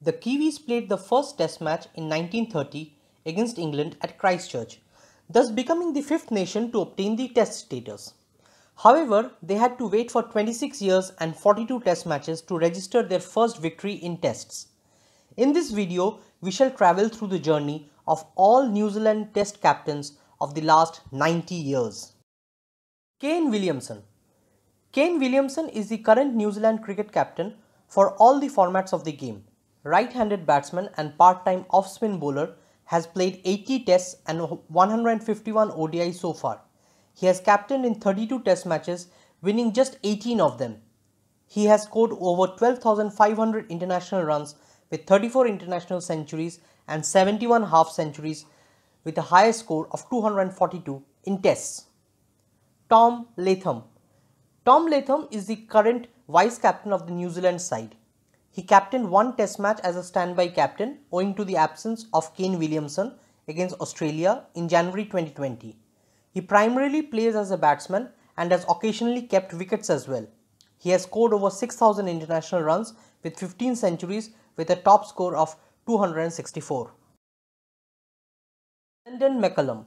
The Kiwis played the first test match in 1930 against England at Christchurch, thus becoming the fifth nation to obtain the test status. However, they had to wait for 26 years and 42 test matches to register their first victory in tests. In this video, we shall travel through the journey of all New Zealand test captains of the last 90 years. Kane Williamson Kane Williamson is the current New Zealand cricket captain for all the formats of the game right-handed batsman and part-time off-spin bowler, has played 80 tests and 151 ODI so far. He has captained in 32 test matches, winning just 18 of them. He has scored over 12,500 international runs with 34 international centuries and 71 half centuries with a highest score of 242 in tests. Tom Latham Tom Latham is the current vice captain of the New Zealand side. He captained one test match as a standby captain owing to the absence of Kane Williamson against Australia in January 2020. He primarily plays as a batsman and has occasionally kept wickets as well. He has scored over 6,000 international runs with 15 centuries with a top score of 264. Brendan McCullum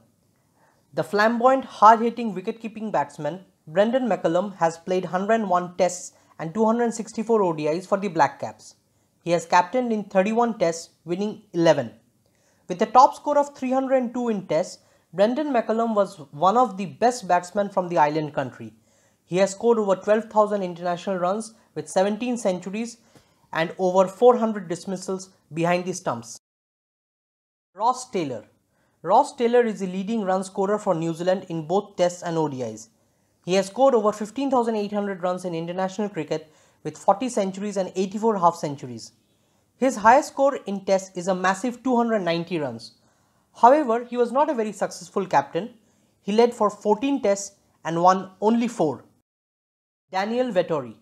The flamboyant, hard-hitting wicket-keeping batsman, Brendan McCullum has played 101 tests and 264 ODIs for the Black Caps. He has captained in 31 tests, winning 11. With a top score of 302 in tests, Brendan McCullum was one of the best batsmen from the island country. He has scored over 12,000 international runs with 17 centuries and over 400 dismissals behind the stumps. Ross Taylor Ross Taylor is the leading run scorer for New Zealand in both tests and ODIs. He has scored over 15,800 runs in international cricket with 40 centuries and 84 half centuries. His highest score in Test is a massive 290 runs. However, he was not a very successful captain. He led for 14 Tests and won only 4. Daniel Vettori,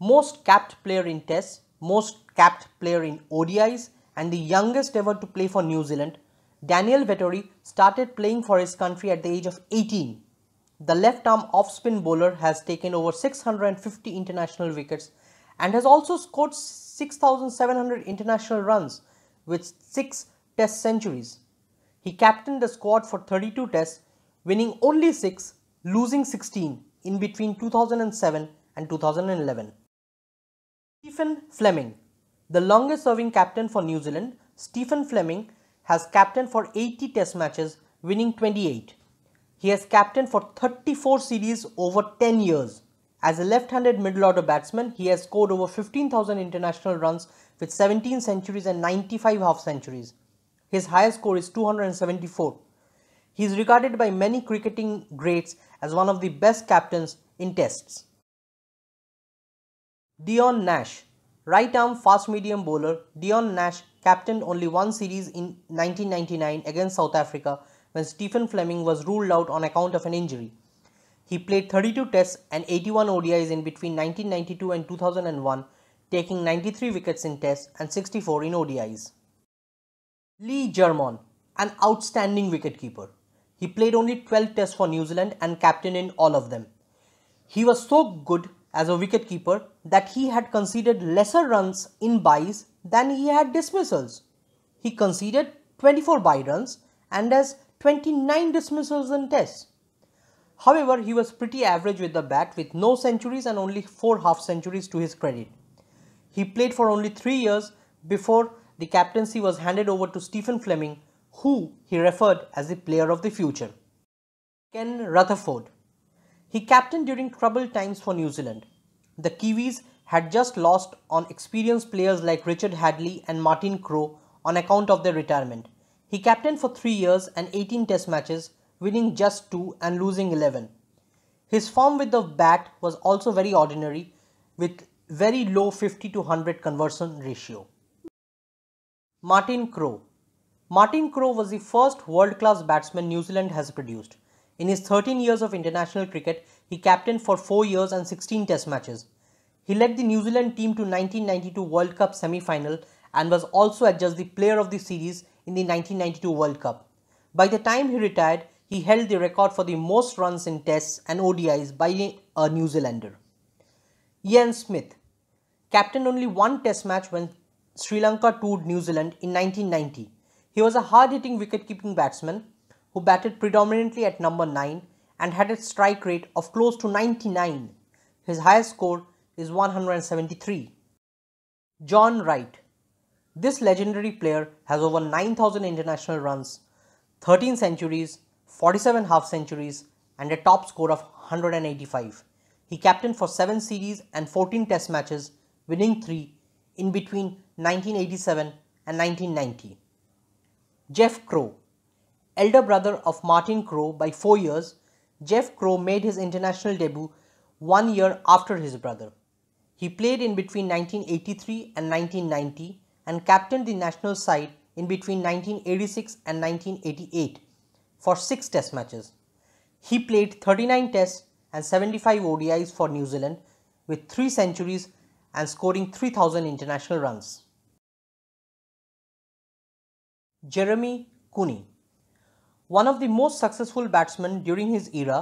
most capped player in Tests, most capped player in ODIs and the youngest ever to play for New Zealand, Daniel Vettori started playing for his country at the age of 18 the left arm off spin bowler has taken over 650 international wickets and has also scored 6,700 international runs with 6 test centuries. He captained the squad for 32 tests, winning only 6, losing 16 in between 2007 and 2011. Stephen Fleming The longest serving captain for New Zealand, Stephen Fleming has captained for 80 test matches, winning 28. He has captained for 34 series over 10 years. As a left-handed middle order batsman, he has scored over 15,000 international runs with 17 centuries and 95 half centuries. His highest score is 274. He is regarded by many cricketing greats as one of the best captains in tests. Dion Nash Right arm fast medium bowler Dion Nash captained only one series in 1999 against South Africa when Stephen Fleming was ruled out on account of an injury. He played 32 tests and 81 ODIs in between 1992 and 2001, taking 93 wickets in tests and 64 in ODIs. Lee German, an outstanding wicketkeeper. He played only 12 tests for New Zealand and captained in all of them. He was so good as a wicketkeeper that he had conceded lesser runs in buys than he had dismissals. He conceded 24 byes runs and has 29 dismissals and tests. However, he was pretty average with the bat with no centuries and only 4 half centuries to his credit. He played for only 3 years before the captaincy was handed over to Stephen Fleming who he referred as the player of the future. Ken Rutherford. He captained during troubled times for New Zealand. The Kiwis had just lost on experienced players like Richard Hadley and Martin Crowe on account of their retirement. He captained for 3 years and 18 test matches, winning just 2 and losing 11. His form with the bat was also very ordinary with very low 50 to 100 conversion ratio. Martin Crowe Martin Crowe was the first world-class batsman New Zealand has produced. In his 13 years of international cricket, he captained for 4 years and 16 test matches. He led the New Zealand team to 1992 World Cup semi-final and was also adjudged the player of the series in the 1992 World Cup. By the time he retired, he held the record for the most runs in tests and ODIs by a New Zealander. Ian Smith captained only one test match when Sri Lanka toured New Zealand in 1990. He was a hard-hitting wicket-keeping batsman who batted predominantly at number 9 and had a strike rate of close to 99. His highest score is 173. John Wright this legendary player has over 9,000 international runs, 13 centuries, 47 half centuries and a top score of 185. He captained for 7 series and 14 test matches, winning 3 in between 1987 and 1990. Jeff Crow Elder brother of Martin Crow by 4 years, Jeff Crow made his international debut one year after his brother. He played in between 1983 and 1990 and captained the national side in between 1986 and 1988 for 6 test matches. He played 39 tests and 75 ODIs for New Zealand with 3 centuries and scoring 3000 international runs. Jeremy Cooney One of the most successful batsmen during his era,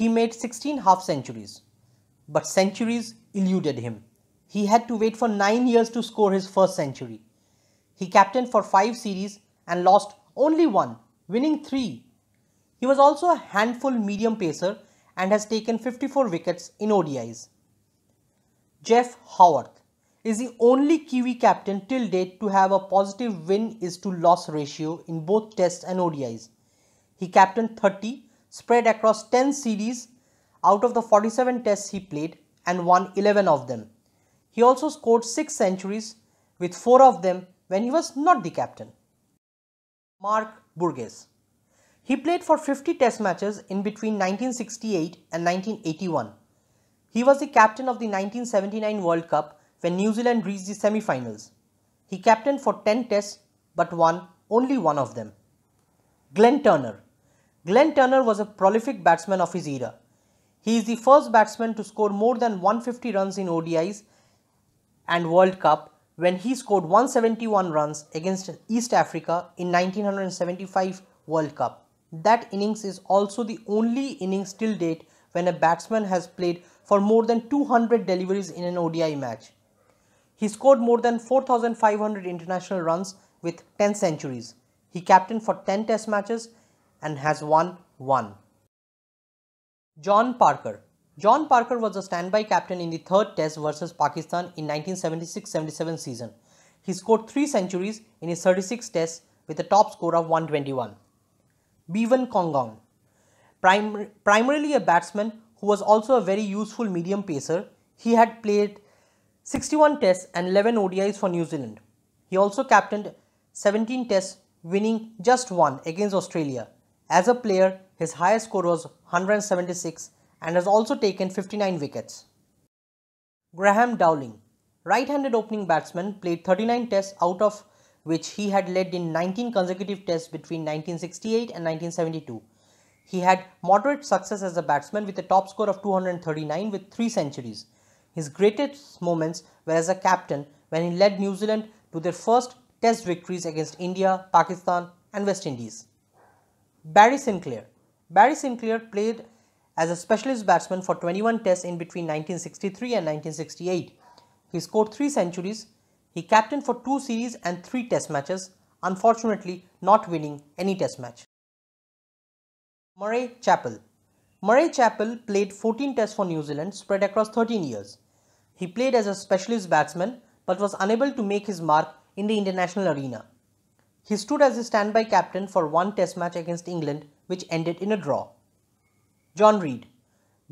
he made 16 half centuries. But centuries eluded him. He had to wait for 9 years to score his first century. He captained for 5 series and lost only one, winning 3. He was also a handful medium pacer and has taken 54 wickets in ODIs. Jeff Howarth is the only Kiwi captain till date to have a positive win is to loss ratio in both tests and ODIs. He captained 30 spread across 10 series out of the 47 tests he played and won 11 of them. He also scored 6 centuries with 4 of them when he was not the captain. Mark Burgess. He played for 50 test matches in between 1968 and 1981. He was the captain of the 1979 World Cup when New Zealand reached the semi-finals. He captained for 10 tests but won only one of them. Glenn Turner. Glenn Turner was a prolific batsman of his era. He is the first batsman to score more than 150 runs in ODIs and World Cup when he scored 171 runs against East Africa in 1975 World Cup. That innings is also the only innings till date when a batsman has played for more than 200 deliveries in an ODI match. He scored more than 4,500 international runs with 10 centuries. He captained for 10 test matches and has won one. John Parker John Parker was a standby captain in the third test versus Pakistan in 1976-77 season. He scored 3 centuries in his 36 tests with a top score of 121. Bevan Kongong Prim Primarily a batsman who was also a very useful medium pacer, he had played 61 tests and 11 ODIs for New Zealand. He also captained 17 tests winning just one against Australia. As a player, his highest score was 176 and has also taken 59 wickets. Graham Dowling, right-handed opening batsman, played 39 tests out of which he had led in 19 consecutive tests between 1968 and 1972. He had moderate success as a batsman with a top score of 239 with 3 centuries. His greatest moments were as a captain when he led New Zealand to their first test victories against India, Pakistan and West Indies. Barry Sinclair Barry Sinclair played as a specialist batsman for 21 tests in between 1963 and 1968. He scored 3 centuries. He captained for 2 series and 3 test matches, unfortunately not winning any test match. Murray Chappell Murray Chappell played 14 tests for New Zealand spread across 13 years. He played as a specialist batsman but was unable to make his mark in the international arena. He stood as a standby captain for one test match against England which ended in a draw. John Reed.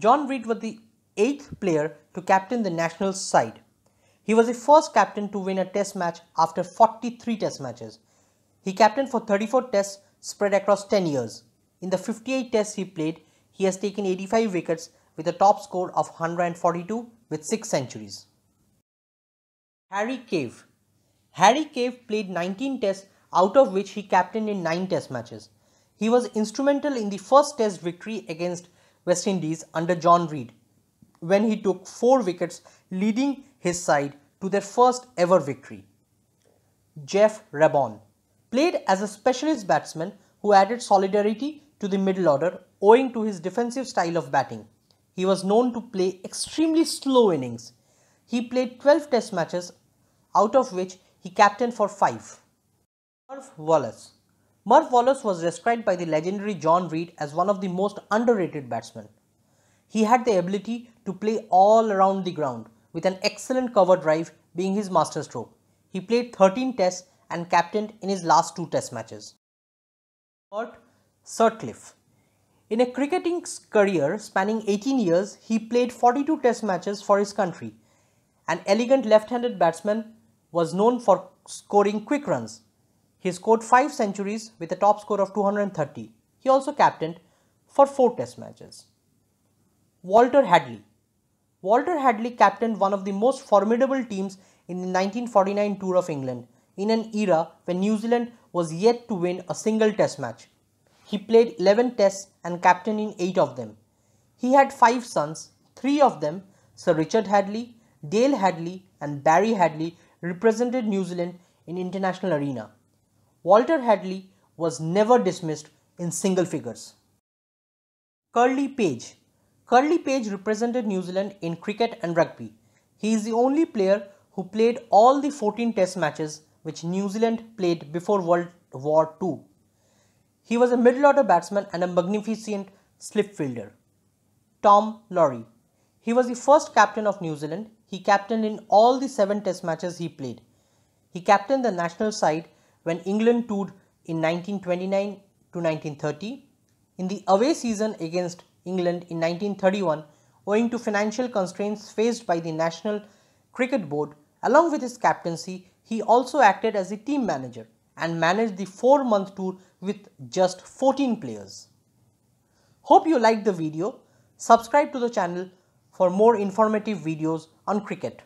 John Reed was the eighth player to captain the national side. He was the first captain to win a test match after 43 test matches. He captained for 34 tests spread across 10 years. In the 58 tests he played, he has taken 85 wickets with a top score of 142 with 6 centuries. Harry Cave Harry Cave played 19 tests out of which he captained in 9 test matches. He was instrumental in the first test victory against West Indies under John Reid when he took 4 wickets leading his side to their first ever victory. Jeff Rabon played as a specialist batsman who added solidarity to the middle order owing to his defensive style of batting. He was known to play extremely slow innings. He played 12 test matches out of which he captained for 5. Irv Wallace Murph Wallace was described by the legendary John Reed as one of the most underrated batsmen. He had the ability to play all around the ground with an excellent cover drive being his masterstroke. He played 13 tests and captained in his last two test matches. Bert Sutcliffe In a cricketing career spanning 18 years, he played 42 test matches for his country. An elegant left-handed batsman was known for scoring quick runs he scored 5 centuries with a top score of 230. He also captained for 4 test matches. Walter Hadley Walter Hadley captained one of the most formidable teams in the 1949 Tour of England in an era when New Zealand was yet to win a single test match. He played 11 tests and captained in 8 of them. He had 5 sons, 3 of them, Sir Richard Hadley, Dale Hadley and Barry Hadley represented New Zealand in international arena. Walter Hadley was never dismissed in single figures. Curly Page Curly Page represented New Zealand in cricket and rugby. He is the only player who played all the 14 test matches which New Zealand played before World War II. He was a middle order batsman and a magnificent slip fielder. Tom Laurie, He was the first captain of New Zealand. He captained in all the seven test matches he played. He captained the national side when England toured in 1929 to 1930, in the away season against England in 1931 owing to financial constraints faced by the National Cricket Board along with his captaincy he also acted as a team manager and managed the 4 month tour with just 14 players. Hope you liked the video. Subscribe to the channel for more informative videos on cricket.